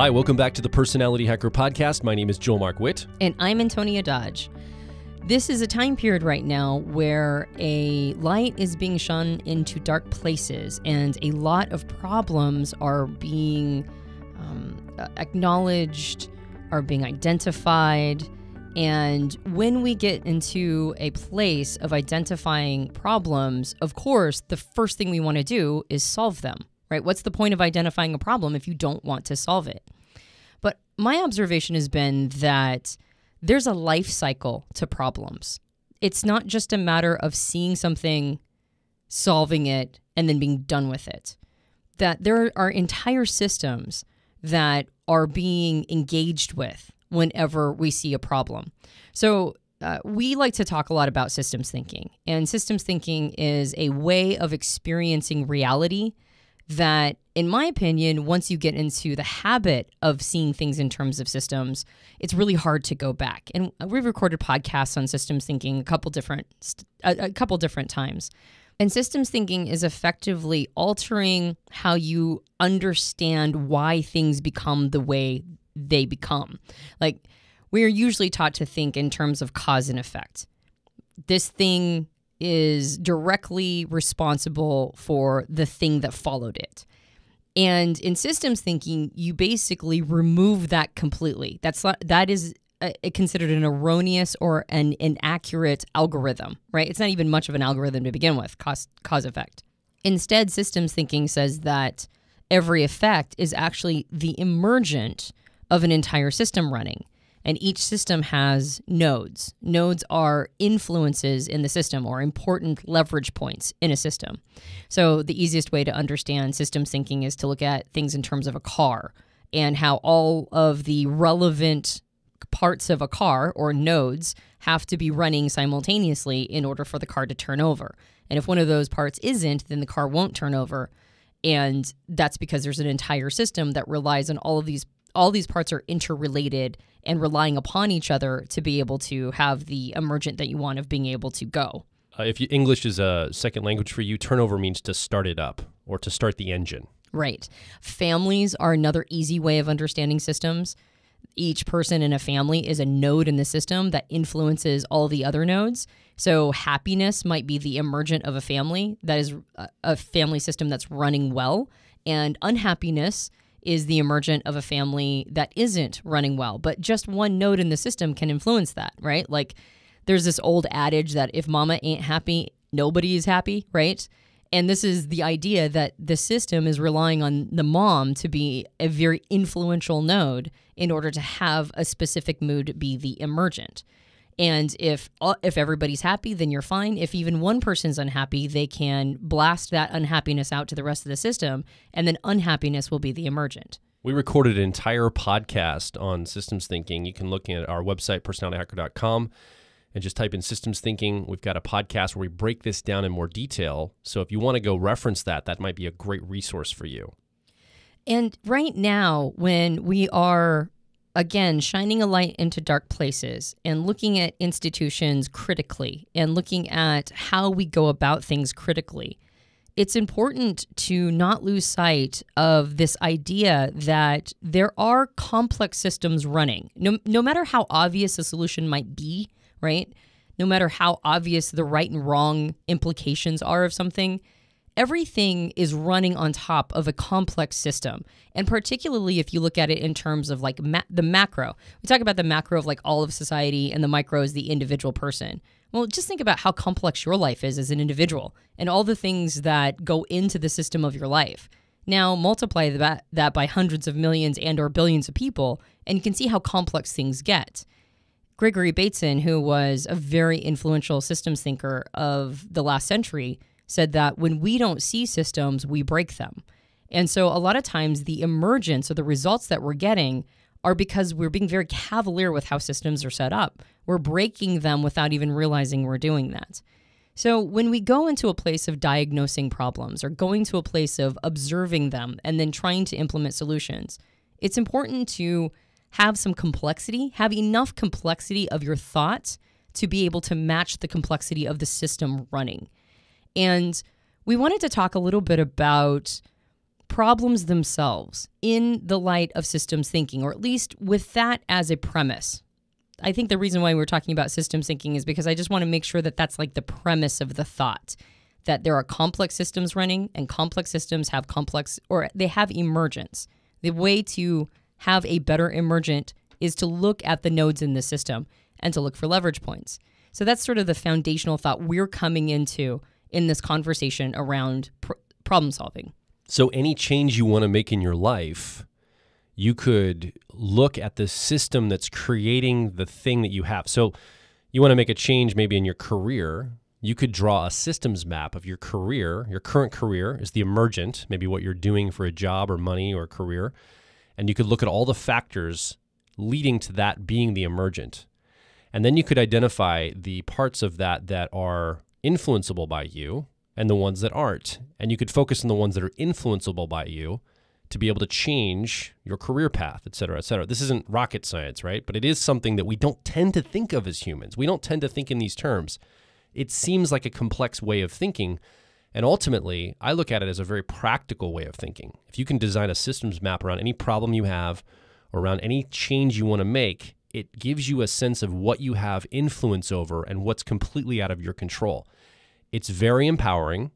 Hi, welcome back to the Personality Hacker Podcast. My name is Joel Mark Witt. And I'm Antonia Dodge. This is a time period right now where a light is being shone into dark places and a lot of problems are being um, acknowledged, are being identified. And when we get into a place of identifying problems, of course, the first thing we want to do is solve them right? What's the point of identifying a problem if you don't want to solve it? But my observation has been that there's a life cycle to problems. It's not just a matter of seeing something, solving it, and then being done with it. That there are entire systems that are being engaged with whenever we see a problem. So, uh, we like to talk a lot about systems thinking, and systems thinking is a way of experiencing reality that, in my opinion, once you get into the habit of seeing things in terms of systems, it's really hard to go back. And we've recorded podcasts on systems thinking a couple different a, a couple different times. And systems thinking is effectively altering how you understand why things become the way they become. Like we are usually taught to think in terms of cause and effect. This thing is directly responsible for the thing that followed it. And in systems thinking, you basically remove that completely. That's not, that is a, uh, a uh, considered an erroneous or an inaccurate algorithm, right? It's not even much of an algorithm to begin with, cause cause effect. Instead, systems thinking says that every effect is actually the emergent of an entire system running. And each system has nodes. Nodes are influences in the system or important leverage points in a system. So, the easiest way to understand system thinking is to look at things in terms of a car and how all of the relevant parts of a car or nodes have to be running simultaneously in order for the car to turn over. And if one of those parts isn't, then the car won't turn over. And that's because there's an entire system that relies on all of these all these parts are interrelated and relying upon each other to be able to have the emergent that you want of being able to go. Uh, if you, English is a second language for you, turnover means to start it up or to start the engine. Right. Families are another easy way of understanding systems. Each person in a family is a node in the system that influences all the other nodes. So, happiness might be the emergent of a family that is uh, a family system that's running well, and unhappiness is the emergent of a family that isn't running well. But just one node in the system can influence that, right? Like there's this old adage that if mama ain't happy, nobody is happy, right? And this is the idea that the system is relying on the mom to be a very influential node in order to have a specific mood be the emergent. And if uh, if everybody's happy, then you're fine. If even one person's unhappy, they can blast that unhappiness out to the rest of the system, and then unhappiness will be the emergent. We recorded an entire podcast on systems thinking. You can look at our website, personalityhacker.com, and just type in systems thinking. We've got a podcast where we break this down in more detail. So if you want to go reference that, that might be a great resource for you. And right now, when we are again, shining a light into dark places and looking at institutions critically and looking at how we go about things critically, it's important to not lose sight of this idea that there are complex systems running. No, no matter how obvious a solution might be, right? No matter how obvious the right and wrong implications are of something, everything is running on top of a complex system. And particularly if you look at it in terms of like ma- the macro, we talk about the macro of like all of society and the micro is the individual person. Well, just think about how complex your life is as an individual and all the things that go into the system of your life. Now multiply that, that by hundreds of millions and or billions of people and you can see how complex things get. Gregory Bateson, who was a very influential systems thinker of the last century, said that when we don't see systems, we break them. And so a lot of times the emergence or the results that we're getting are because we're being very cavalier with how systems are set up. We're breaking them without even realizing we're doing that. So when we go into a place of diagnosing problems or going to a place of observing them and then trying to implement solutions, it's important to have some complexity, have enough complexity of your thoughts to be able to match the complexity of the system running. And we wanted to talk a little bit about problems themselves in the light of systems thinking, or at least with that as a premise. I think the reason why we're talking about systems thinking is because I just want to make sure that that's like the premise of the thought that there are complex systems running and complex systems have complex or they have emergence. The way to have a better emergent is to look at the nodes in the system and to look for leverage points. So that's sort of the foundational thought we're coming into in this conversation around pr- problem solving. So, any change you want to make in your life, you could look at the system that's creating the thing that you have. So, you want to make a change maybe in your career. You could draw a systems map of your career. Your current career is the emergent, maybe what you're doing for a job or money or career. And you could look at all the factors leading to that being the emergent. And then you could identify the parts of that that are influenceable by you and the ones that aren't. And you could focus on the ones that are influenceable by you to be able to change your career path, et cetera, et cetera. This isn't rocket science, right? But it is something that we don't tend to think of as humans. We don't tend to think in these terms. It seems like a complex way of thinking. And ultimately, I look at it as a very practical way of thinking. If you can design a systems map around any problem you have, or around any change you want to make, it gives you a sense of what you have influence over and what's completely out of your control. It's very empowering.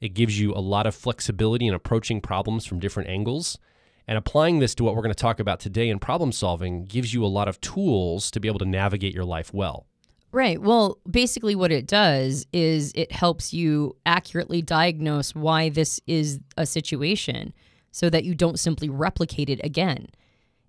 It gives you a lot of flexibility in approaching problems from different angles. And applying this to what we're going to talk about today in problem solving gives you a lot of tools to be able to navigate your life well. Right. Well, basically, what it does is it helps you accurately diagnose why this is a situation so that you don't simply replicate it again.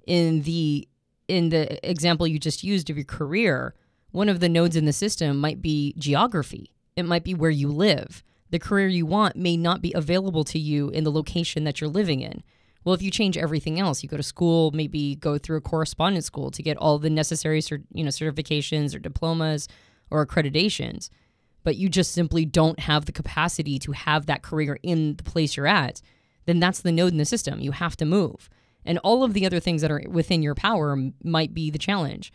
In the in the example you just used of your career, one of the nodes in the system might be geography. It might be where you live. The career you want may not be available to you in the location that you're living in. Well, if you change everything else, you go to school, maybe go through a correspondence school to get all the necessary you know certifications or diplomas or accreditations, but you just simply don't have the capacity to have that career in the place you're at, then that's the node in the system. You have to move. And all of the other things that are within your power might be the challenge.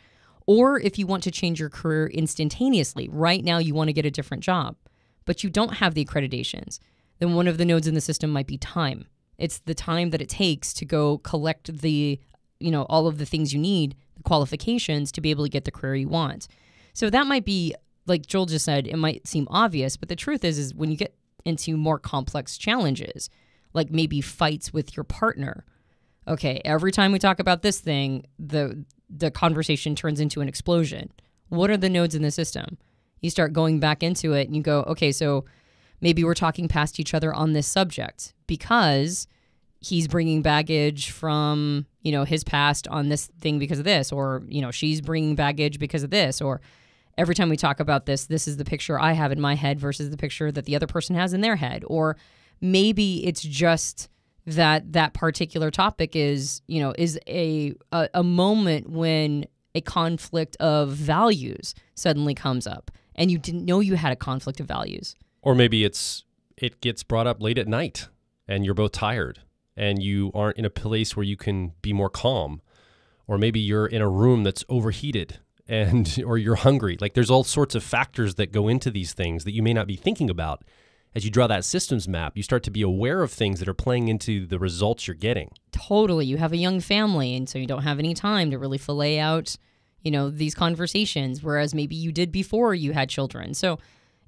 Or if you want to change your career instantaneously, right now you want to get a different job, but you don't have the accreditations, then one of the nodes in the system might be time. It's the time that it takes to go collect the, you know, all of the things you need, the qualifications to be able to get the career you want. So that might be like Joel just said, it might seem obvious, but the truth is is when you get into more complex challenges, like maybe fights with your partner okay, every time we talk about this thing, the the conversation turns into an explosion. What are the nodes in the system? You start going back into it and you go, okay, so maybe we're talking past each other on this subject because he's bringing baggage from, you know, his past on this thing because of this or, you know, she's bringing baggage because of this or every time we talk about this, this is the picture I have in my head versus the picture that the other person has in their head or maybe it's just that that particular topic is you know is a, a, a moment when a conflict of values suddenly comes up and you didn't know you had a conflict of values or maybe it's it gets brought up late at night and you're both tired and you aren't in a place where you can be more calm or maybe you're in a room that's overheated and or you're hungry like there's all sorts of factors that go into these things that you may not be thinking about as you draw that systems map, you start to be aware of things that are playing into the results you're getting. Totally. You have a young family, and so you don't have any time to really fillet out, you know, these conversations, whereas maybe you did before you had children. So,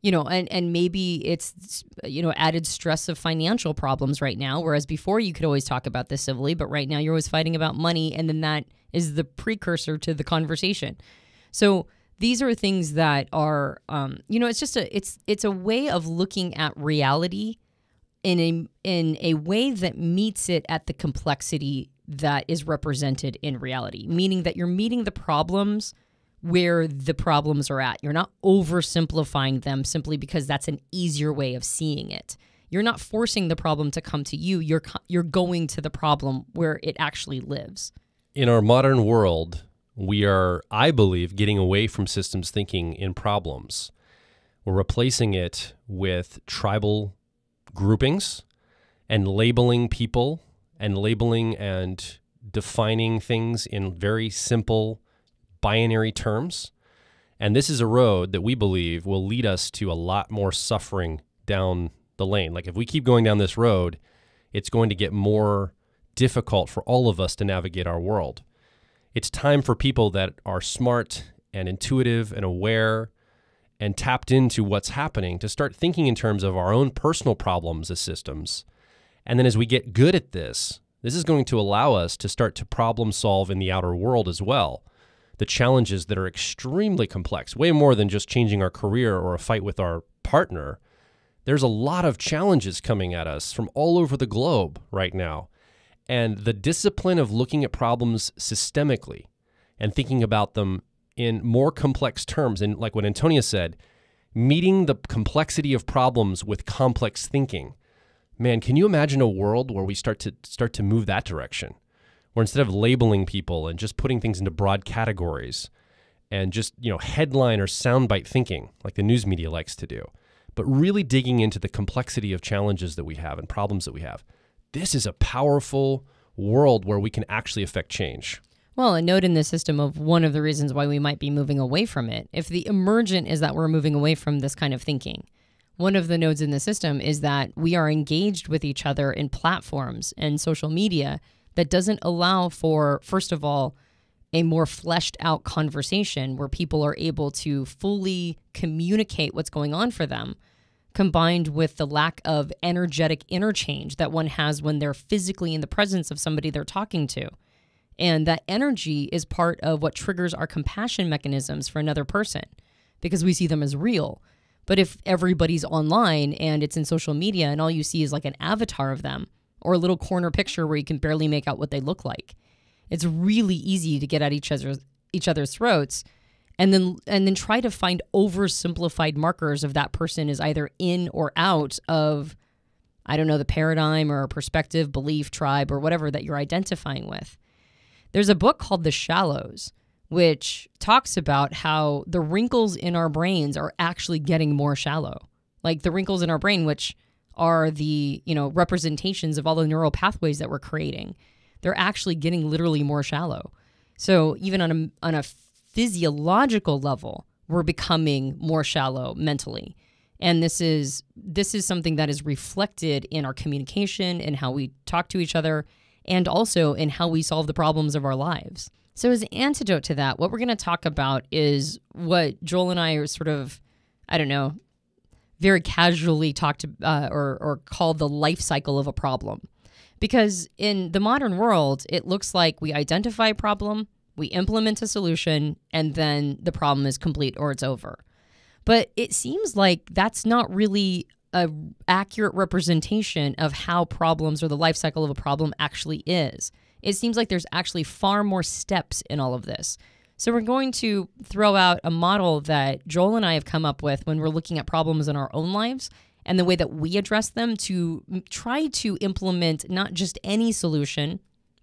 you know, and, and maybe it's, you know, added stress of financial problems right now, whereas before you could always talk about this civilly, but right now you're always fighting about money, and then that is the precursor to the conversation. So, these are things that are um, you know it's just a it's it's a way of looking at reality in a in a way that meets it at the complexity that is represented in reality meaning that you're meeting the problems where the problems are at you're not oversimplifying them simply because that's an easier way of seeing it you're not forcing the problem to come to you you're you're going to the problem where it actually lives in our modern world we are, I believe, getting away from systems thinking in problems. We're replacing it with tribal groupings and labeling people and labeling and defining things in very simple binary terms. And this is a road that we believe will lead us to a lot more suffering down the lane. Like if we keep going down this road, it's going to get more difficult for all of us to navigate our world it's time for people that are smart and intuitive and aware and tapped into what's happening to start thinking in terms of our own personal problems as systems. And then as we get good at this, this is going to allow us to start to problem solve in the outer world as well. The challenges that are extremely complex, way more than just changing our career or a fight with our partner. There's a lot of challenges coming at us from all over the globe right now and the discipline of looking at problems systemically and thinking about them in more complex terms. And like what Antonia said, meeting the complexity of problems with complex thinking. Man, can you imagine a world where we start to start to move that direction? Where instead of labeling people and just putting things into broad categories and just, you know, headline or soundbite thinking like the news media likes to do, but really digging into the complexity of challenges that we have and problems that we have this is a powerful world where we can actually affect change. Well, a note in the system of one of the reasons why we might be moving away from it. If the emergent is that we're moving away from this kind of thinking, one of the nodes in the system is that we are engaged with each other in platforms and social media that doesn't allow for, first of all, a more fleshed out conversation where people are able to fully communicate what's going on for them combined with the lack of energetic interchange that one has when they're physically in the presence of somebody they're talking to. And that energy is part of what triggers our compassion mechanisms for another person because we see them as real. But if everybody's online and it's in social media and all you see is like an avatar of them or a little corner picture where you can barely make out what they look like, it's really easy to get at each other's each other's throats and then and then try to find oversimplified markers of that person is either in or out of I don't know the paradigm or perspective, belief, tribe or whatever that you're identifying with. There's a book called The Shallows which talks about how the wrinkles in our brains are actually getting more shallow. Like the wrinkles in our brain which are the, you know, representations of all the neural pathways that we're creating. They're actually getting literally more shallow. So even on a on a physiological level, we're becoming more shallow mentally. And this is this is something that is reflected in our communication and how we talk to each other and also in how we solve the problems of our lives. So as antidote to that, what we're going to talk about is what Joel and I are sort of I don't know, very casually talked uh, or or called the life cycle of a problem. Because in the modern world, it looks like we identify a problem, we implement a solution, and then the problem is complete or it's over. But it seems like that's not really a accurate representation of how problems or the life cycle of a problem actually is. It seems like there's actually far more steps in all of this. So we're going to throw out a model that Joel and I have come up with when we're looking at problems in our own lives and the way that we address them to try to implement not just any solution,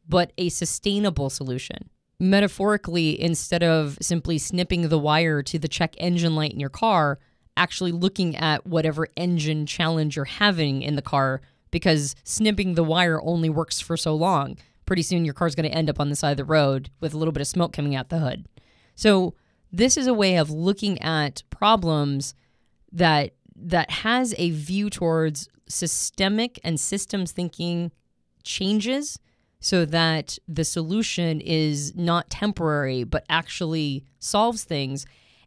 but a sustainable solution metaphorically, instead of simply snipping the wire to the check engine light in your car, actually looking at whatever engine challenge you're having in the car because snipping the wire only works for so long. Pretty soon, your car's going to end up on the side of the road with a little bit of smoke coming out the hood. So, this is a way of looking at problems that that has a view towards systemic and systems thinking changes so that the solution is not temporary but actually solves things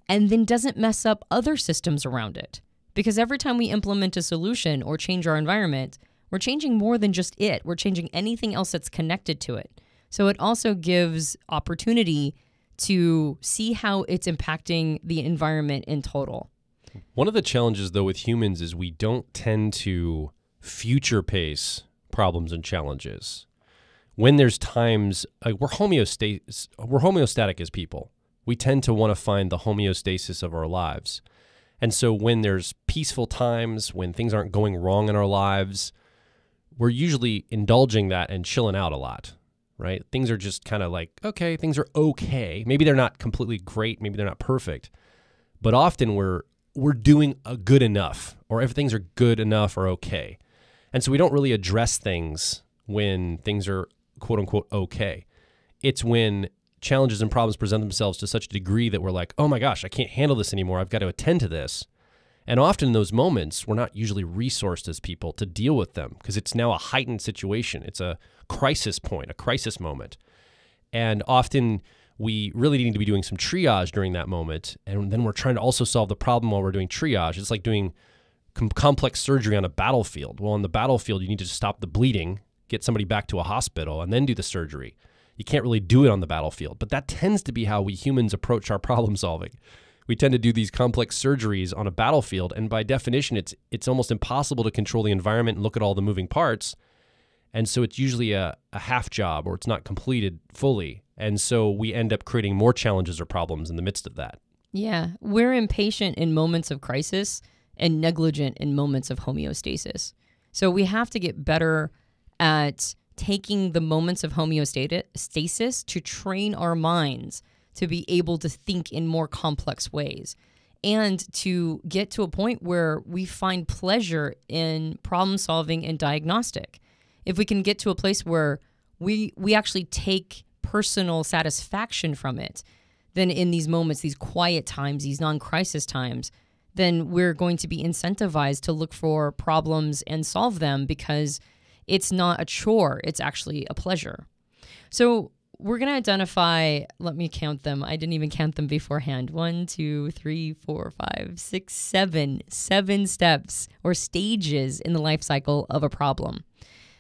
and then doesn't mess up other systems around it. Because every time we implement a solution or change our environment, we're changing more than just it, we're changing anything else that's connected to it. So it also gives opportunity to see how it's impacting the environment in total. One of the challenges, though, with humans is we don't tend to future pace problems and challenges when there's times like we're homeostasis, we're homeostatic as people. We tend to want to find the homeostasis of our lives. And so when there's peaceful times, when things aren't going wrong in our lives, we're usually indulging that and chilling out a lot, right? Things are just kind of like, okay, things are okay. Maybe they're not completely great, maybe they're not perfect. But often we're we're doing a good enough or if things are good enough or okay. And so we don't really address things when things are quote unquote okay. It's when challenges and problems present themselves to such a degree that we're like, oh my gosh, I can't handle this anymore. I've got to attend to this. And often in those moments, we're not usually resourced as people to deal with them because it's now a heightened situation. It's a crisis point, a crisis moment. And often we really need to be doing some triage during that moment. And then we're trying to also solve the problem while we're doing triage. It's like doing com- complex surgery on a battlefield. Well, on the battlefield, you need to stop the bleeding get somebody back to a hospital and then do the surgery. You can't really do it on the battlefield, but that tends to be how we humans approach our problem solving. We tend to do these complex surgeries on a battlefield, and by definition, it's it's almost impossible to control the environment and look at all the moving parts. And so it's usually a, a half job or it's not completed fully. And so we end up creating more challenges or problems in the midst of that. Yeah. We're impatient in moments of crisis and negligent in moments of homeostasis. So we have to get better at taking the moments of homeostasis to train our minds to be able to think in more complex ways and to get to a point where we find pleasure in problem solving and diagnostic. If we can get to a place where we we actually take personal satisfaction from it, then in these moments, these quiet times, these non-crisis times, then we're going to be incentivized to look for problems and solve them because – it's not a chore, it's actually a pleasure. So we're going to identify, let me count them. I didn't even count them beforehand. One, two, three, four, five, six, seven, seven steps or stages in the life cycle of a problem.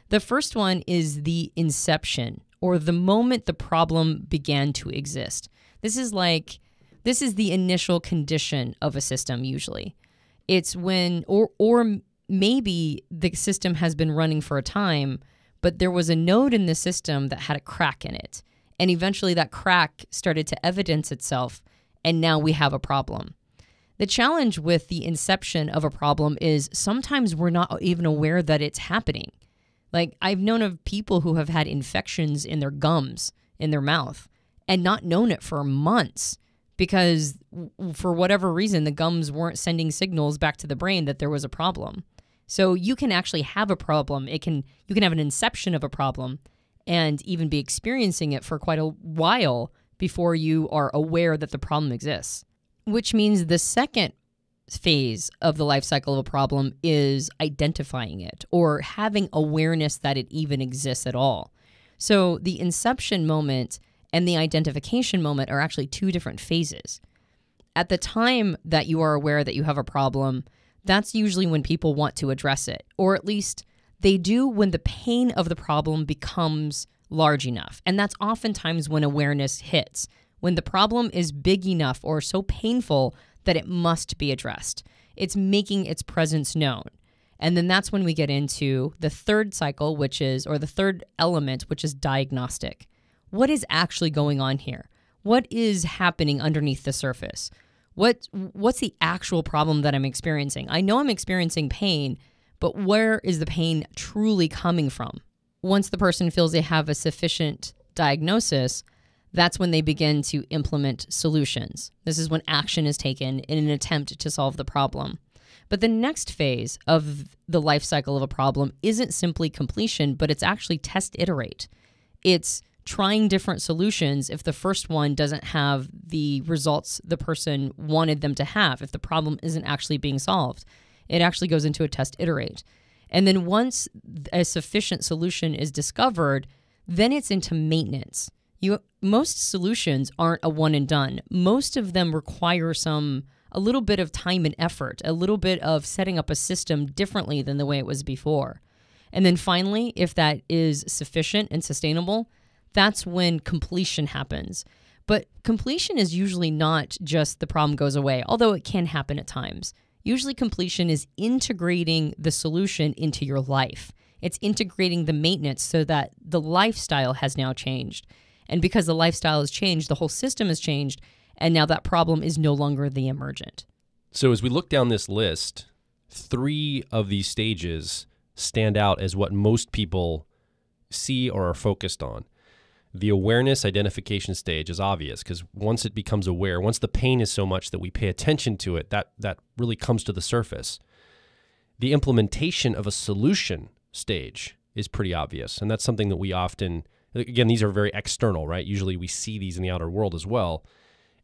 The first one is the inception or the moment the problem began to exist. This is like, this is the initial condition of a system usually. It's when, or, or maybe the system has been running for a time, but there was a node in the system that had a crack in it. And eventually that crack started to evidence itself, and now we have a problem. The challenge with the inception of a problem is sometimes we're not even aware that it's happening. Like, I've known of people who have had infections in their gums, in their mouth, and not known it for months because, for whatever reason, the gums weren't sending signals back to the brain that there was a problem. So you can actually have a problem. It can you can have an inception of a problem and even be experiencing it for quite a while before you are aware that the problem exists. Which means the second phase of the life cycle of a problem is identifying it or having awareness that it even exists at all. So the inception moment and the identification moment are actually two different phases. At the time that you are aware that you have a problem, that's usually when people want to address it, or at least they do when the pain of the problem becomes large enough. And that's oftentimes when awareness hits, when the problem is big enough or so painful that it must be addressed. It's making its presence known. And then that's when we get into the third cycle, which is, or the third element, which is diagnostic. What is actually going on here? What is happening underneath the surface? What what's the actual problem that I'm experiencing? I know I'm experiencing pain, but where is the pain truly coming from? Once the person feels they have a sufficient diagnosis, that's when they begin to implement solutions. This is when action is taken in an attempt to solve the problem. But the next phase of the life cycle of a problem isn't simply completion, but it's actually test iterate. It's trying different solutions if the first one doesn't have the results the person wanted them to have, if the problem isn't actually being solved. It actually goes into a test iterate. And then once a sufficient solution is discovered, then it's into maintenance. You most solutions aren't a one and done. Most of them require some a little bit of time and effort, a little bit of setting up a system differently than the way it was before. And then finally, if that is sufficient and sustainable, that's when completion happens. But completion is usually not just the problem goes away, although it can happen at times. Usually, completion is integrating the solution into your life. It's integrating the maintenance so that the lifestyle has now changed. And because the lifestyle has changed, the whole system has changed. And now that problem is no longer the emergent. So, as we look down this list, three of these stages stand out as what most people see or are focused on the awareness identification stage is obvious because once it becomes aware, once the pain is so much that we pay attention to it, that, that really comes to the surface. The implementation of a solution stage is pretty obvious. And that's something that we often, again, these are very external, right? Usually we see these in the outer world as well.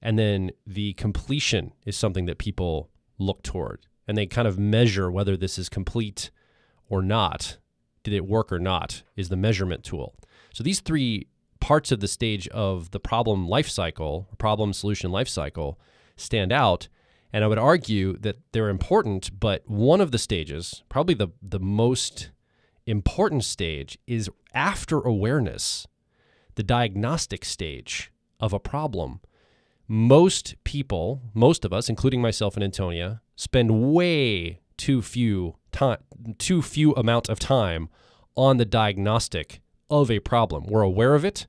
And then the completion is something that people look toward and they kind of measure whether this is complete or not. Did it work or not? Is the measurement tool. So these three parts of the stage of the problem life cycle, problem solution life cycle, stand out. And I would argue that they're important, but one of the stages, probably the, the most important stage, is after awareness, the diagnostic stage of a problem. Most people, most of us, including myself and Antonia, spend way too few time, too few amount of time on the diagnostic of a problem. We're aware of it,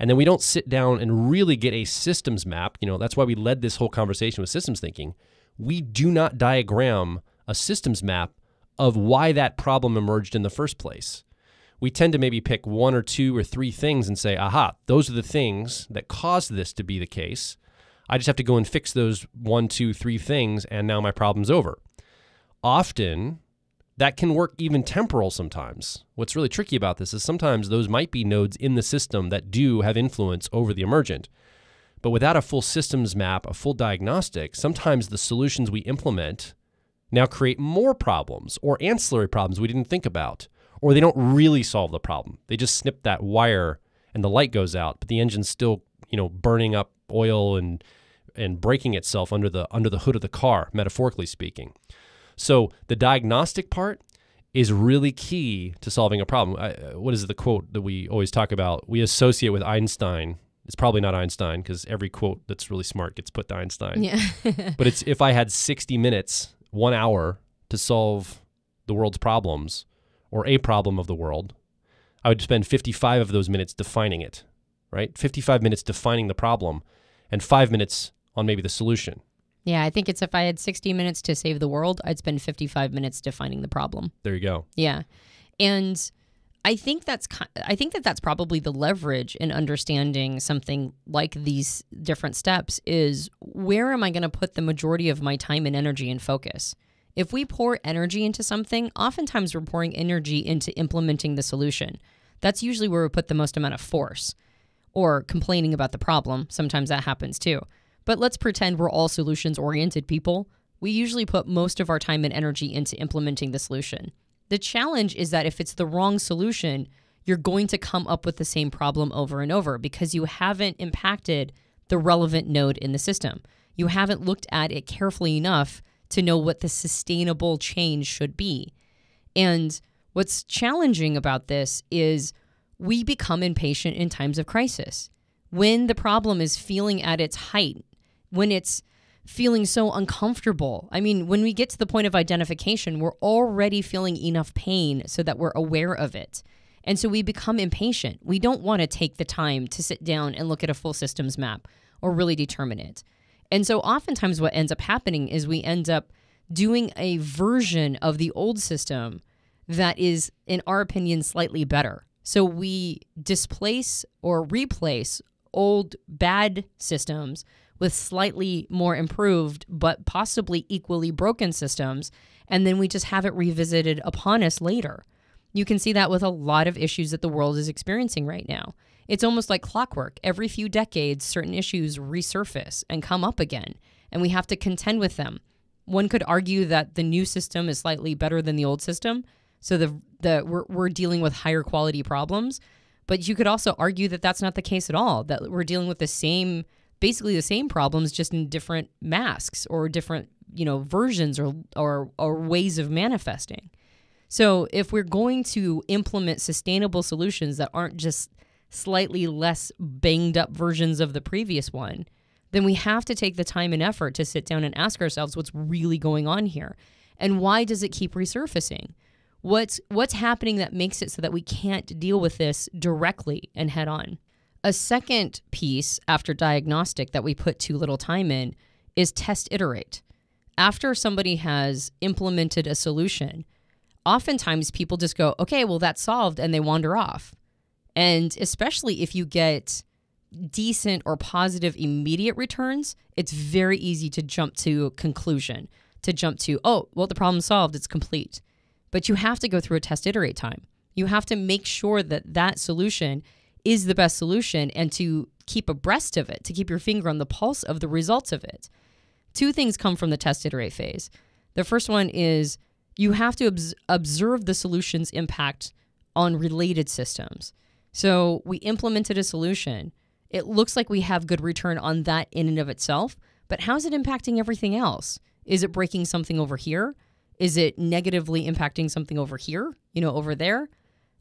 and then we don't sit down and really get a systems map. You know, that's why we led this whole conversation with systems thinking. We do not diagram a systems map of why that problem emerged in the first place. We tend to maybe pick one or two or three things and say, aha, those are the things that caused this to be the case. I just have to go and fix those one, two, three things, and now my problem's over. Often, that can work even temporal sometimes. What's really tricky about this is sometimes those might be nodes in the system that do have influence over the emergent. But without a full systems map, a full diagnostic, sometimes the solutions we implement now create more problems or ancillary problems we didn't think about, or they don't really solve the problem. They just snip that wire and the light goes out, but the engine's still, you know, burning up oil and and breaking itself under the under the hood of the car, metaphorically speaking. So the diagnostic part is really key to solving a problem. I, uh, what is the quote that we always talk about? We associate with Einstein. It's probably not Einstein because every quote that's really smart gets put to Einstein. Yeah. but it's if I had 60 minutes, one hour to solve the world's problems or a problem of the world, I would spend 55 of those minutes defining it, right? 55 minutes defining the problem and five minutes on maybe the solution. Yeah, I think it's if I had 60 minutes to save the world, I'd spend 55 minutes defining the problem. There you go. Yeah. And I think that's I think that that's probably the leverage in understanding something like these different steps is where am I going to put the majority of my time and energy and focus? If we pour energy into something, oftentimes we're pouring energy into implementing the solution. That's usually where we put the most amount of force or complaining about the problem. Sometimes that happens too. But let's pretend we're all solutions oriented people. We usually put most of our time and energy into implementing the solution. The challenge is that if it's the wrong solution, you're going to come up with the same problem over and over because you haven't impacted the relevant node in the system. You haven't looked at it carefully enough to know what the sustainable change should be. And what's challenging about this is we become impatient in times of crisis. When the problem is feeling at its height, when it's feeling so uncomfortable. I mean, when we get to the point of identification, we're already feeling enough pain so that we're aware of it. And so we become impatient. We don't want to take the time to sit down and look at a full systems map or really determine it. And so oftentimes what ends up happening is we end up doing a version of the old system that is, in our opinion, slightly better. So we displace or replace old bad systems with slightly more improved, but possibly equally broken systems, and then we just have it revisited upon us later. You can see that with a lot of issues that the world is experiencing right now. It's almost like clockwork. Every few decades, certain issues resurface and come up again, and we have to contend with them. One could argue that the new system is slightly better than the old system, so the, the we're, we're dealing with higher quality problems. But you could also argue that that's not the case at all, that we're dealing with the same basically the same problems just in different masks or different you know versions or or, or ways of manifesting so if we're going to implement sustainable solutions that aren't just slightly less banged up versions of the previous one then we have to take the time and effort to sit down and ask ourselves what's really going on here and why does it keep resurfacing what's what's happening that makes it so that we can't deal with this directly and head on a second piece after diagnostic that we put too little time in is test iterate. After somebody has implemented a solution, oftentimes people just go, okay, well, that's solved, and they wander off. And especially if you get decent or positive immediate returns, it's very easy to jump to conclusion, to jump to, oh, well, the problem's solved, it's complete. But you have to go through a test iterate time. You have to make sure that that solution is the best solution and to keep abreast of it, to keep your finger on the pulse of the results of it. Two things come from the test iterate phase. The first one is you have to obs- observe the solution's impact on related systems. So we implemented a solution. It looks like we have good return on that in and of itself, but how's it impacting everything else? Is it breaking something over here? Is it negatively impacting something over here, you know, over there?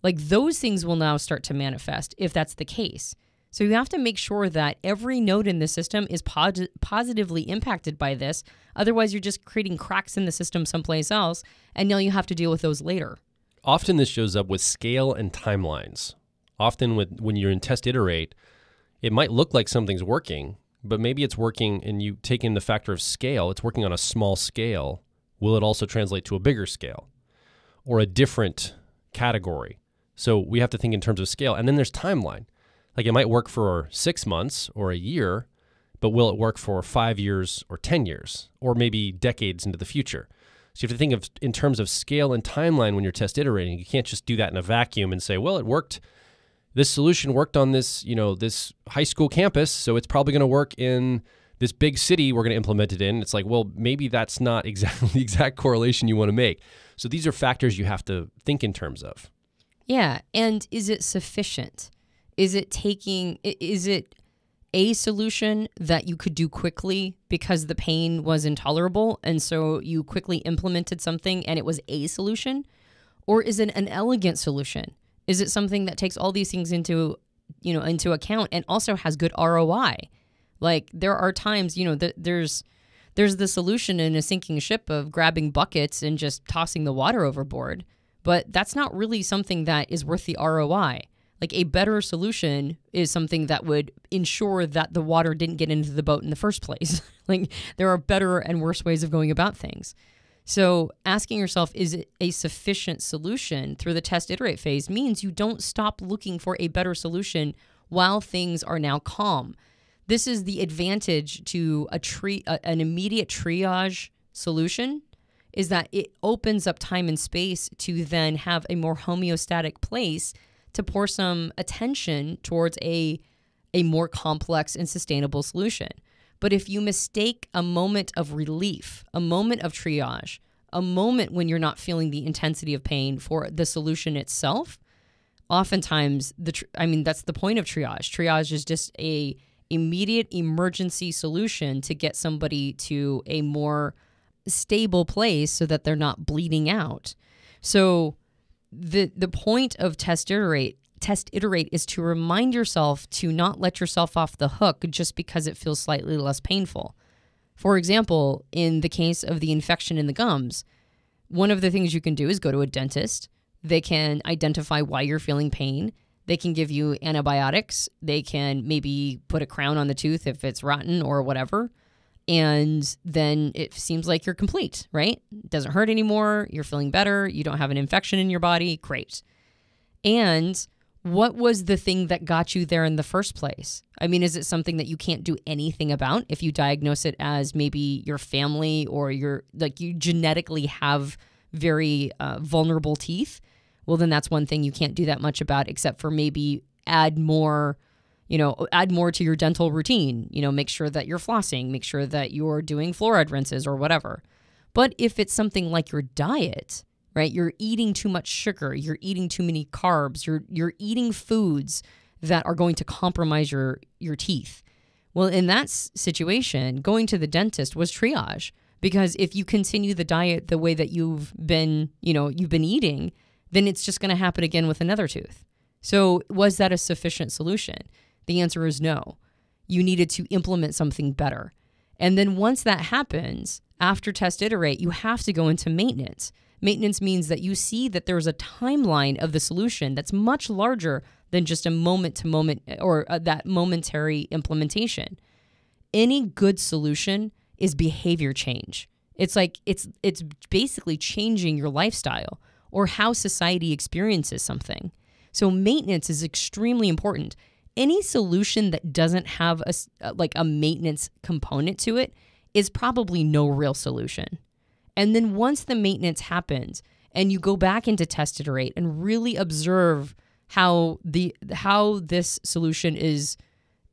Like those things will now start to manifest if that's the case. So you have to make sure that every node in the system is pod- positively impacted by this. Otherwise, you're just creating cracks in the system someplace else, and now you have to deal with those later. Often, this shows up with scale and timelines. Often, with, when you're in test iterate, it might look like something's working, but maybe it's working, and you take in the factor of scale, it's working on a small scale. Will it also translate to a bigger scale or a different category? So we have to think in terms of scale. And then there's timeline. Like it might work for six months or a year, but will it work for five years or 10 years or maybe decades into the future? So you have to think of in terms of scale and timeline when you're test iterating. You can't just do that in a vacuum and say, well, it worked. This solution worked on this, you know, this high school campus, so it's probably going to work in this big city we're going to implement it in. It's like, well, maybe that's not exactly the exact correlation you want to make. So these are factors you have to think in terms of. Yeah. And is it sufficient? Is it taking, is it a solution that you could do quickly because the pain was intolerable? And so you quickly implemented something and it was a solution? Or is it an elegant solution? Is it something that takes all these things into, you know, into account and also has good ROI? Like there are times, you know, that there's, there's the solution in a sinking ship of grabbing buckets and just tossing the water overboard. But that's not really something that is worth the ROI. Like a better solution is something that would ensure that the water didn't get into the boat in the first place. like there are better and worse ways of going about things. So asking yourself, is it a sufficient solution through the test iterate phase means you don't stop looking for a better solution while things are now calm. This is the advantage to a tri- an immediate triage solution is that it opens up time and space to then have a more homeostatic place to pour some attention towards a a more complex and sustainable solution. But if you mistake a moment of relief, a moment of triage, a moment when you're not feeling the intensity of pain for the solution itself, oftentimes the tr- I mean that's the point of triage. Triage is just a immediate emergency solution to get somebody to a more stable place so that they're not bleeding out. So the the point of test iterate test iterate is to remind yourself to not let yourself off the hook just because it feels slightly less painful. For example, in the case of the infection in the gums, one of the things you can do is go to a dentist. They can identify why you're feeling pain. They can give you antibiotics. They can maybe put a crown on the tooth if it's rotten or whatever and then it seems like you're complete, right? It doesn't hurt anymore, you're feeling better, you don't have an infection in your body, great. And what was the thing that got you there in the first place? I mean, is it something that you can't do anything about if you diagnose it as maybe your family or your like you genetically have very uh, vulnerable teeth? Well, then that's one thing you can't do that much about, except for maybe add more you know, add more to your dental routine. You know, make sure that you're flossing, make sure that you're doing fluoride rinses or whatever. But if it's something like your diet, right? You're eating too much sugar, you're eating too many carbs, you're you're eating foods that are going to compromise your your teeth. Well, in that situation, going to the dentist was triage because if you continue the diet the way that you've been, you know, you've been eating, then it's just going to happen again with another tooth. So, was that a sufficient solution? The answer is no. You needed to implement something better. And then once that happens, after test iterate, you have to go into maintenance. Maintenance means that you see that there's a timeline of the solution that's much larger than just a moment to moment eh, or uh, that momentary implementation. Any good solution is behavior change. It's like it's it's basically changing your lifestyle or how society experiences something. So maintenance is extremely important any solution that doesn't have a uh, like a maintenance component to it is probably no real solution. And then once the maintenance happens and you go back into test iterate and really observe how the how this solution is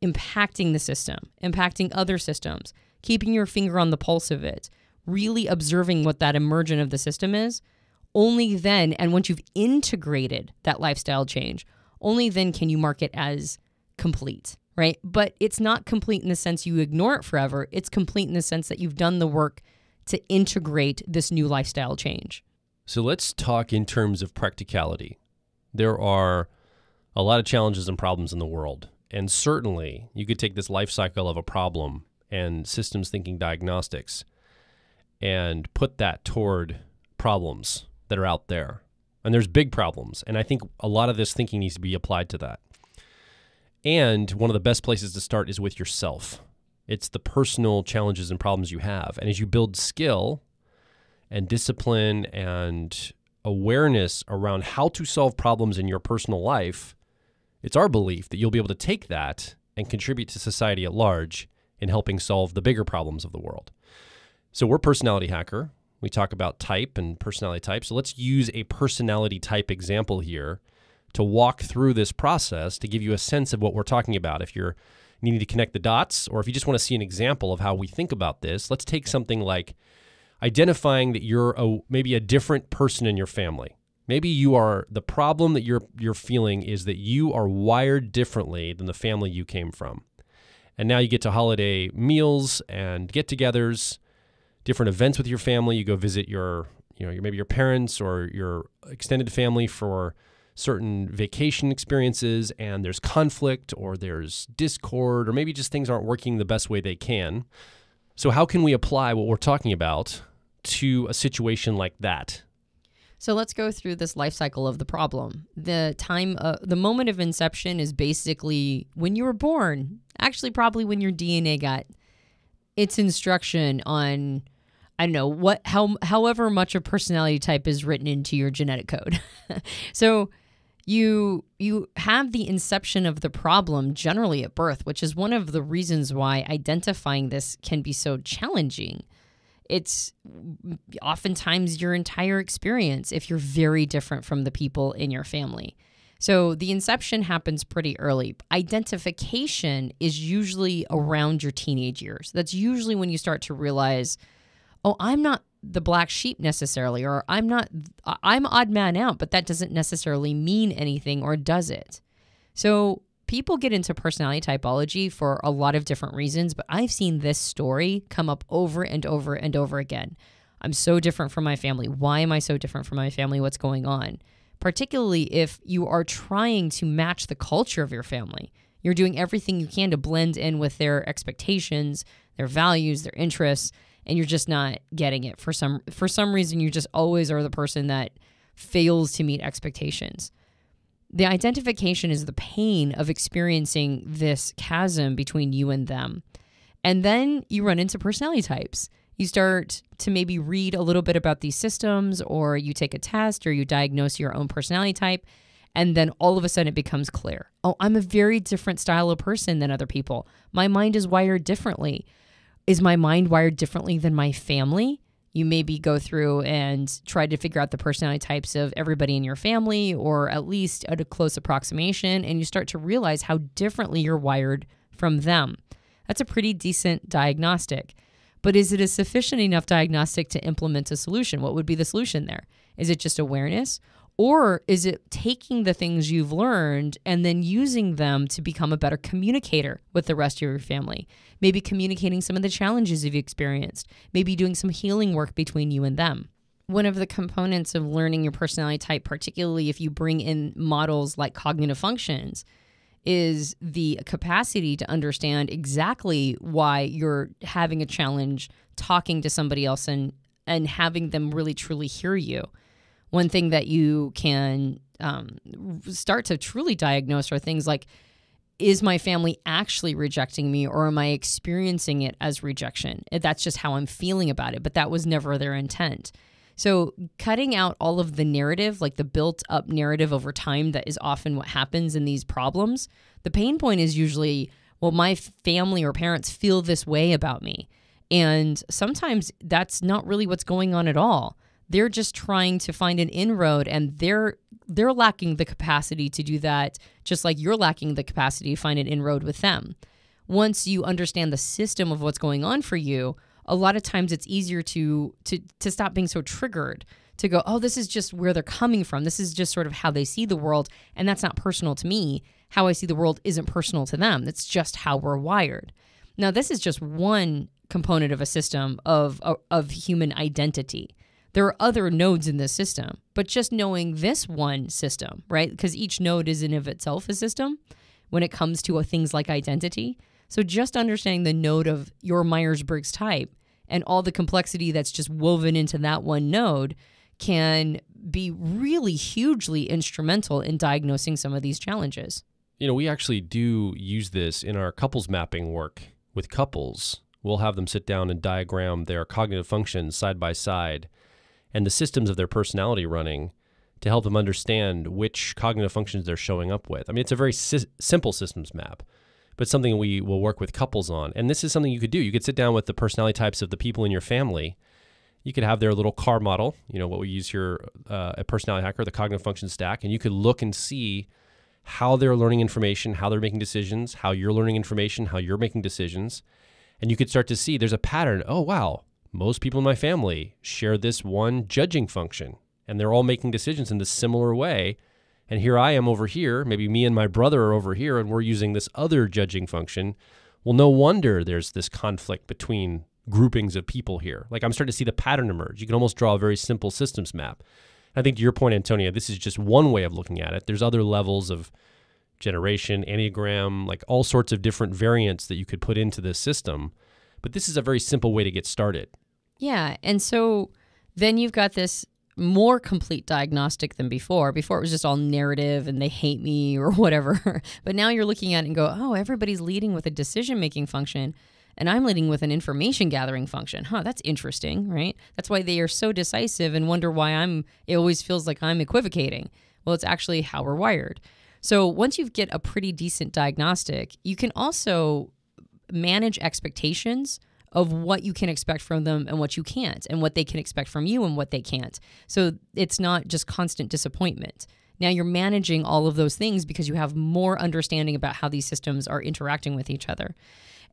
impacting the system, impacting other systems, keeping your finger on the pulse of it, really observing what that emergent of the system is, only then and once you've integrated that lifestyle change, only then can you mark it as complete, right? But it's not complete in the sense you ignore it forever. It's complete in the sense that you've done the work to integrate this new lifestyle change. So let's talk in terms of practicality. There are a lot of challenges and problems in the world. And certainly, you could take this life cycle of a problem and systems thinking diagnostics and put that toward problems that are out there. And there's big problems. And I think a lot of this thinking needs to be applied to that. And one of the best places to start is with yourself. It's the personal challenges and problems you have. And as you build skill and discipline and awareness around how to solve problems in your personal life, it's our belief that you'll be able to take that and contribute to society at large in helping solve the bigger problems of the world. So we're Personality Hacker. We talk about type and personality type. So let's use a personality type example here to walk through this process to give you a sense of what we're talking about. If you're needing to connect the dots, or if you just want to see an example of how we think about this, let's take something like identifying that you're a, maybe a different person in your family. Maybe you are the problem that you're you're feeling is that you are wired differently than the family you came from. And now you get to holiday meals and get-togethers, different events with your family, you go visit your you know, maybe your parents or your extended family for certain vacation experiences and there's conflict or there's discord or maybe just things aren't working the best way they can. So, how can we apply what we're talking about to a situation like that? So let's go through this life cycle of the problem. The time, uh, the moment of inception is basically when you were born. Actually, probably when your DNA got its instruction on, I don't know what, how, however much a personality type is written into your genetic code. so you you have the inception of the problem generally at birth, which is one of the reasons why identifying this can be so challenging. It's oftentimes your entire experience if you're very different from the people in your family. So the inception happens pretty early. Identification is usually around your teenage years. That's usually when you start to realize, oh, I'm not the black sheep necessarily or i'm not i'm odd man out but that doesn't necessarily mean anything or does it so people get into personality typology for a lot of different reasons but i've seen this story come up over and over and over again i'm so different from my family why am i so different from my family what's going on particularly if you are trying to match the culture of your family you're doing everything you can to blend in with their expectations their values their interests and you're just not getting it for some for some reason you just always are the person that fails to meet expectations. The identification is the pain of experiencing this chasm between you and them. And then you run into personality types. You start to maybe read a little bit about these systems, or you take a test, or you diagnose your own personality type. And then all of a sudden it becomes clear. Oh, I'm a very different style of person than other people. My mind is wired differently is my mind wired differently than my family? You maybe go through and try to figure out the personality types of everybody in your family, or at least at a close approximation, and you start to realize how differently you're wired from them. That's a pretty decent diagnostic. But is it a sufficient enough diagnostic to implement a solution? What would be the solution there? Is it just awareness, or is it taking the things you've learned and then using them to become a better communicator with the rest of your family? Maybe communicating some of the challenges you've experienced, maybe doing some healing work between you and them. One of the components of learning your personality type, particularly if you bring in models like cognitive functions, is the capacity to understand exactly why you're having a challenge talking to somebody else and and having them really truly hear you one thing that you can um, start to truly diagnose are things like is my family actually rejecting me or am I experiencing it as rejection? That's just how I'm feeling about it, but that was never their intent. So, cutting out all of the narrative, like the built up narrative over time that is often what happens in these problems, the pain point is usually, well, my family or parents feel this way about me. And sometimes that's not really what's going on at all. They're just trying to find an inroad and they're they're lacking the capacity to do that, just like you're lacking the capacity to find an inroad with them. Once you understand the system of what's going on for you, a lot of times it's easier to to to stop being so triggered to go, oh, this is just where they're coming from. This is just sort of how they see the world, and that's not personal to me. How I see the world isn't personal to them. That's just how we're wired. Now, this is just one component of a system of of, of human identity. There are other nodes in this system, but just knowing this one system, right? Because each node is in of itself a system when it comes to things like identity. So just understanding the node of your Myers-Briggs type and all the complexity that's just woven into that one node can be really hugely instrumental in diagnosing some of these challenges. You know, we actually do use this in our couples mapping work with couples. We'll have them sit down and diagram their cognitive functions side by side and the systems of their personality running to help them understand which cognitive functions they're showing up with. I mean, it's a very si- simple systems map, but something we will work with couples on. And this is something you could do. You could sit down with the personality types of the people in your family. You could have their little car model, you know, what we use here uh, at Personality Hacker, the cognitive function stack, and you could look and see how they're learning information, how they're making decisions, how you're learning information, how you're making decisions. And you could start to see there's a pattern. Oh, wow, most people in my family share this one judging function and they're all making decisions in this similar way. And here I am over here, maybe me and my brother are over here, and we're using this other judging function. Well, no wonder there's this conflict between groupings of people here. Like I'm starting to see the pattern emerge. You can almost draw a very simple systems map. I think to your point, Antonia, this is just one way of looking at it. There's other levels of generation, Enneagram, like all sorts of different variants that you could put into this system but this is a very simple way to get started. Yeah. And so then you've got this more complete diagnostic than before. Before it was just all narrative and they hate me or whatever. but now you're looking at it and go, oh, everybody's leading with a decision making function and I'm leading with an information gathering function. Huh, that's interesting, right? That's why they are so decisive and wonder why I'm it always feels like I'm equivocating. Well, it's actually how we're wired. So once you get a pretty decent diagnostic, you can also manage expectations of what you can expect from them and what you can't, and what they can expect from you and what they can't. So it's not just constant disappointment. Now you're managing all of those things because you have more understanding about how these systems are interacting with each other.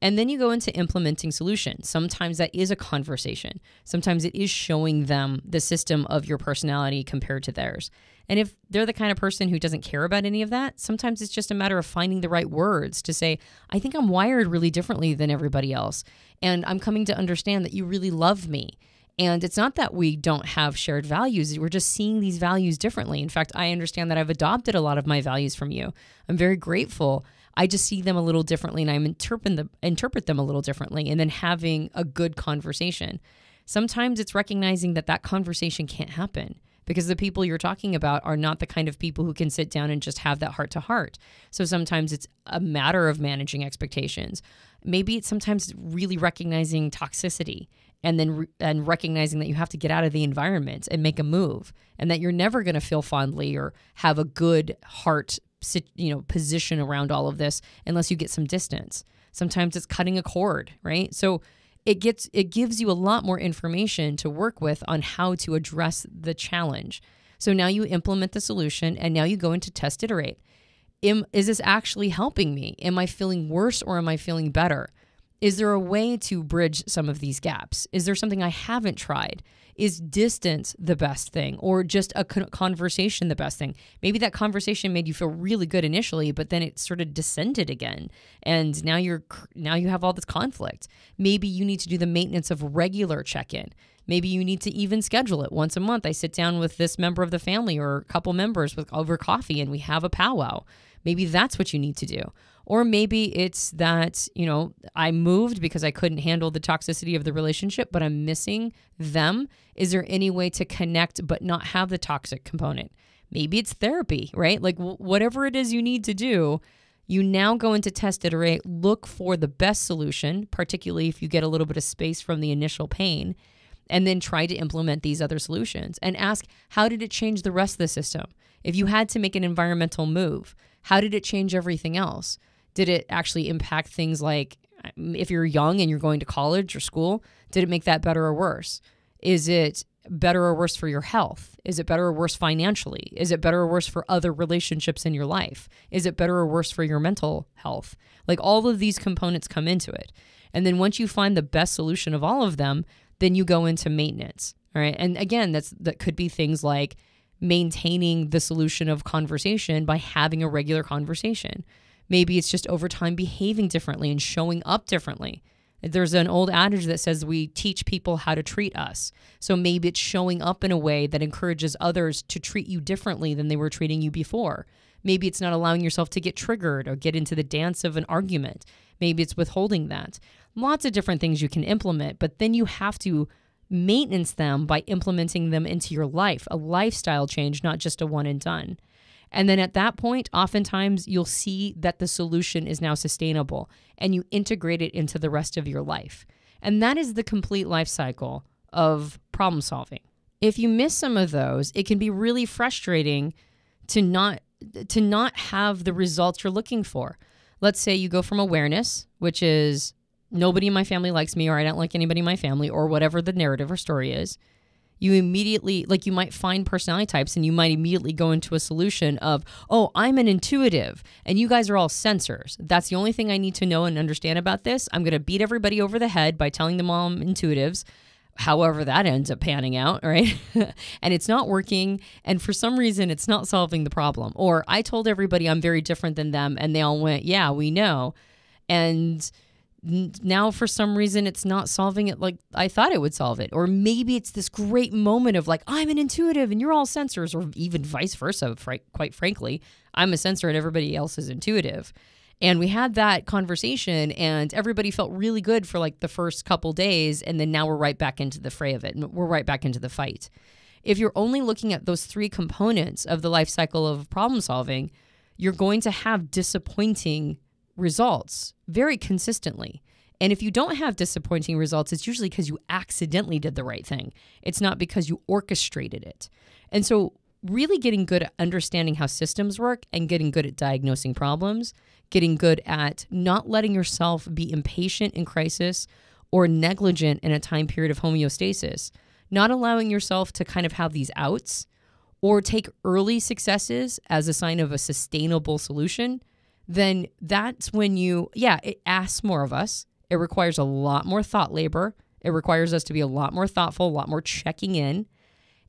And then you go into implementing solutions. Sometimes that is a conversation. Sometimes it is showing them the system of your personality compared to theirs. And if they're the kind of person who doesn't care about any of that, sometimes it's just a matter of finding the right words to say, I think I'm wired really differently than everybody else. And I'm coming to understand that you really love me. And it's not that we don't have shared values. We're just seeing these values differently. In fact, I understand that I've adopted a lot of my values from you. I'm very grateful. I just see them a little differently and I interpret them, interpret them a little differently and then having a good conversation. Sometimes it's recognizing that that conversation can't happen because the people you're talking about are not the kind of people who can sit down and just have that heart to heart. So sometimes it's a matter of managing expectations. Maybe it's sometimes really recognizing toxicity and then re and recognizing that you have to get out of the environment and make a move and that you're never going to feel fondly or have a good heart you know position around all of this unless you get some distance. Sometimes it's cutting a cord, right? So it gets it gives you a lot more information to work with on how to address the challenge. So now you implement the solution and now you go into test iterate. Am, is this actually helping me? Am I feeling worse or am I feeling better? Is there a way to bridge some of these gaps? Is there something I haven't tried? Is distance the best thing or just a conversation the best thing? Maybe that conversation made you feel really good initially, but then it sort of descended again and now you're now you have all this conflict. Maybe you need to do the maintenance of regular check-in. Maybe you need to even schedule it once a month. I sit down with this member of the family or a couple members with over coffee and we have a powwow. Maybe that's what you need to do. Or maybe it's that, you know, I moved because I couldn't handle the toxicity of the relationship, but I'm missing them. Is there any way to connect but not have the toxic component? Maybe it's therapy, right? Like whatever it is you need to do, you now go into test iterate, look for the best solution, particularly if you get a little bit of space from the initial pain, and then try to implement these other solutions and ask how did it change the rest of the system? If you had to make an environmental move, how did it change everything else? Did it actually impact things like um, if you're young and you're going to college or school? Did it make that better or worse? Is it better or worse for your health? Is it better or worse financially? Is it better or worse for other relationships in your life? Is it better or worse for your mental health? Like all of these components come into it. And then once you find the best solution of all of them, then you go into maintenance. All right. And again, that's that could be things like maintaining the solution of conversation by having a regular conversation. Maybe it's just over time behaving differently and showing up differently. There's an old adage that says we teach people how to treat us. So maybe it's showing up in a way that encourages others to treat you differently than they were treating you before. Maybe it's not allowing yourself to get triggered or get into the dance of an argument. Maybe it's withholding that. Lots of different things you can implement, but then you have to maintenance them by implementing them into your life, a lifestyle change, not just a one and done. And then at that point, oftentimes you'll see that the solution is now sustainable and you integrate it into the rest of your life. And that is the complete life cycle of problem solving. If you miss some of those, it can be really frustrating to not to not have the results you're looking for. Let's say you go from awareness, which is nobody in my family likes me or I don't like anybody in my family or whatever the narrative or story is, you immediately like you might find personality types and you might immediately go into a solution of, "Oh, I'm an intuitive and you guys are all sensors. That's the only thing I need to know and understand about this. I'm going to beat everybody over the head by telling them all I'm intuitives." however that ends up panning out, right? and it's not working. And for some reason, it's not solving the problem. Or I told everybody I'm very different than them, and they all went, Yeah, we know. And now for some reason it's not solving it like I thought it would solve it. Or maybe it's this great moment of like, I'm an intuitive and you're all sensors, or even vice versa, quite frankly. I'm a sensor and everybody else is intuitive. And we had that conversation, and everybody felt really good for like the first couple days. And then now we're right back into the fray of it, and we're right back into the fight. If you're only looking at those three components of the life cycle of problem solving, you're going to have disappointing results very consistently. And if you don't have disappointing results, it's usually because you accidentally did the right thing. It's not because you orchestrated it. And so, really getting good at understanding how systems work and getting good at diagnosing problems, getting good at not letting yourself be impatient in crisis or negligent in a time period of homeostasis, not allowing yourself to kind of have these outs or take early successes as a sign of a sustainable solution then that's when you, yeah, it asks more of us. It requires a lot more thought labor. It requires us to be a lot more thoughtful, a lot more checking in.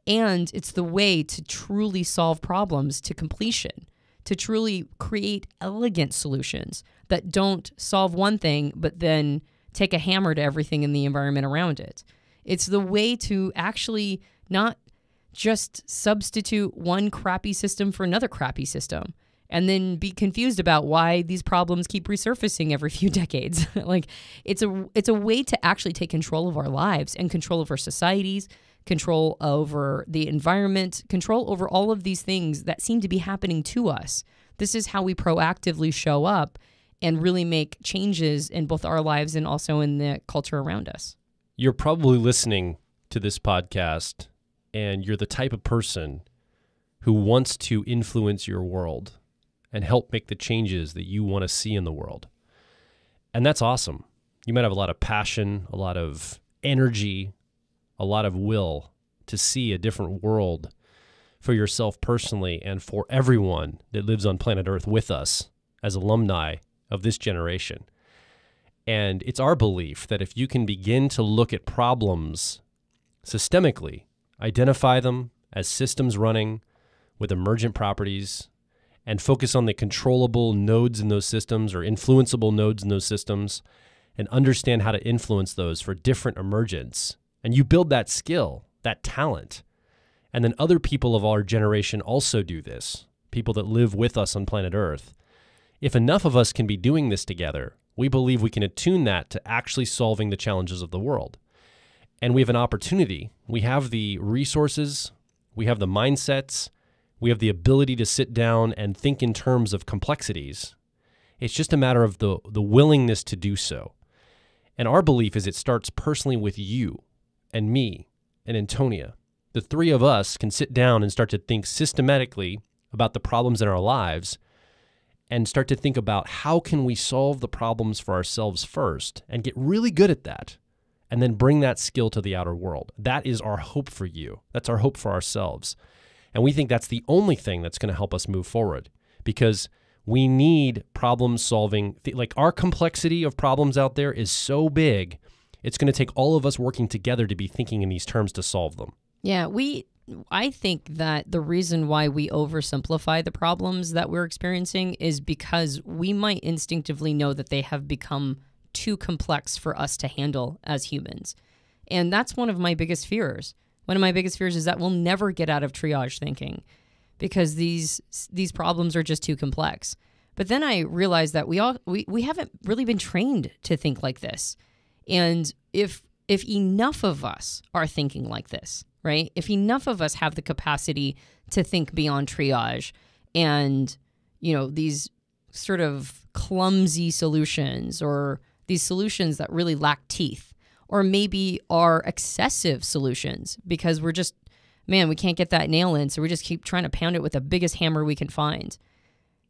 And it's the way to truly solve problems to completion, to truly create elegant solutions that don't solve one thing, but then take a hammer to everything in the environment around it. It's the way to actually not just substitute one crappy system for another crappy system, and then be confused about why these problems keep resurfacing every few decades. like it's a it's a way to actually take control of our lives and control of our societies, control over the environment, control over all of these things that seem to be happening to us. This is how we proactively show up and really make changes in both our lives and also in the culture around us. You're probably listening to this podcast and you're the type of person who wants to influence your world and help make the changes that you want to see in the world. And that's awesome. You might have a lot of passion, a lot of energy, a lot of will to see a different world for yourself personally and for everyone that lives on planet Earth with us as alumni of this generation. And it's our belief that if you can begin to look at problems systemically, identify them as systems running with emergent properties and focus on the controllable nodes in those systems or influenceable nodes in those systems and understand how to influence those for different emergence. And you build that skill, that talent. And then other people of our generation also do this, people that live with us on planet Earth. If enough of us can be doing this together, we believe we can attune that to actually solving the challenges of the world. And we have an opportunity. We have the resources, we have the mindsets, we have the ability to sit down and think in terms of complexities. It's just a matter of the, the willingness to do so. And our belief is it starts personally with you and me and Antonia. The three of us can sit down and start to think systematically about the problems in our lives and start to think about how can we solve the problems for ourselves first and get really good at that and then bring that skill to the outer world. That is our hope for you. That's our hope for ourselves. And we think that's the only thing that's going to help us move forward because we need problem solving. Like our complexity of problems out there is so big, it's going to take all of us working together to be thinking in these terms to solve them. Yeah, we I think that the reason why we oversimplify the problems that we're experiencing is because we might instinctively know that they have become too complex for us to handle as humans. And that's one of my biggest fears one of my biggest fears is that we'll never get out of triage thinking because these these problems are just too complex. But then I realized that we all we, we haven't really been trained to think like this. And if if enough of us are thinking like this, right? If enough of us have the capacity to think beyond triage and you know these sort of clumsy solutions or these solutions that really lack teeth or maybe are excessive solutions because we're just, man, we can't get that nail in. So we just keep trying to pound it with the biggest hammer we can find.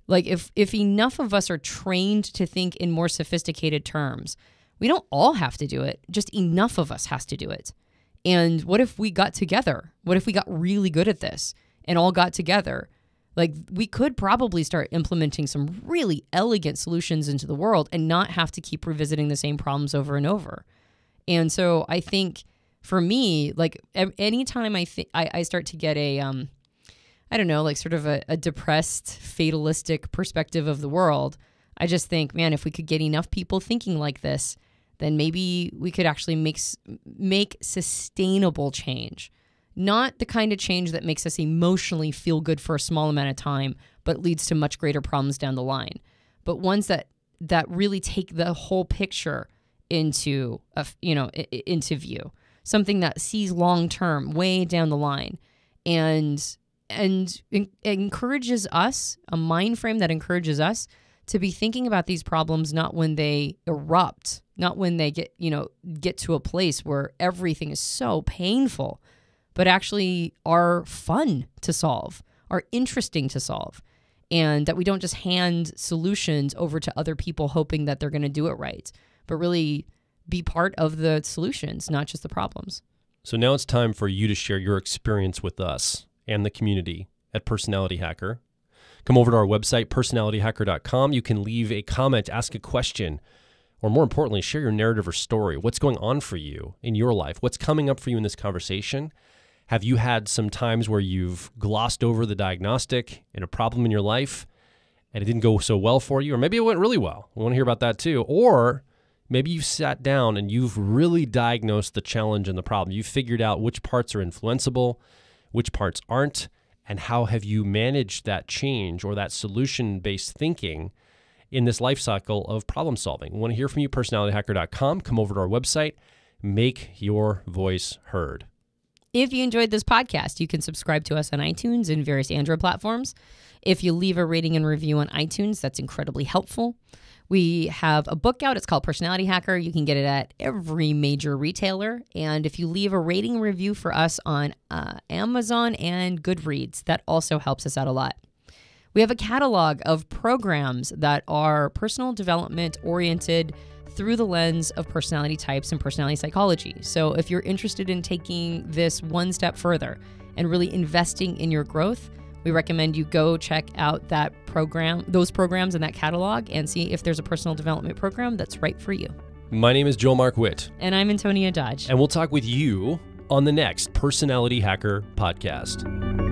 Like if, if enough of us are trained to think in more sophisticated terms, we don't all have to do it. Just enough of us has to do it. And what if we got together? What if we got really good at this and all got together? Like, we could probably start implementing some really elegant solutions into the world and not have to keep revisiting the same problems over and over. And so I think for me, like anytime I, think I, I start to get a, um, I don't know, like sort of a, a depressed, fatalistic perspective of the world, I just think, man, if we could get enough people thinking like this, then maybe we could actually make make sustainable change. Not the kind of change that makes us emotionally feel good for a small amount of time, but leads to much greater problems down the line. But ones that that really take the whole picture into a, you know into view something that sees long term way down the line and and encourages us a mind frame that encourages us to be thinking about these problems not when they erupt not when they get you know get to a place where everything is so painful but actually are fun to solve are interesting to solve and that we don't just hand solutions over to other people hoping that they're going to do it right but really be part of the solutions, not just the problems. So now it's time for you to share your experience with us and the community at Personality Hacker. Come over to our website, personalityhacker.com. You can leave a comment, ask a question, or more importantly, share your narrative or story. What's going on for you in your life? What's coming up for you in this conversation? Have you had some times where you've glossed over the diagnostic and a problem in your life and it didn't go so well for you? Or maybe it went really well. We want to hear about that too. Or Maybe you've sat down and you've really diagnosed the challenge and the problem. You've figured out which parts are influenceable, which parts aren't, and how have you managed that change or that solution based thinking in this life cycle of problem solving. want to hear from you, personalityhacker.com. Come over to our website, make your voice heard. If you enjoyed this podcast, you can subscribe to us on iTunes and various Android platforms. If you leave a rating and review on iTunes, that's incredibly helpful. We have a book out. It's called Personality Hacker. You can get it at every major retailer. And if you leave a rating review for us on uh, Amazon and Goodreads, that also helps us out a lot. We have a catalog of programs that are personal development oriented through the lens of personality types and personality psychology. So, if you're interested in taking this one step further and really investing in your growth, we recommend you go check out that program, those programs and that catalog, and see if there's a personal development program that's right for you. My name is Joel Mark Witt. And I'm Antonia Dodge. And we'll talk with you on the next Personality Hacker podcast.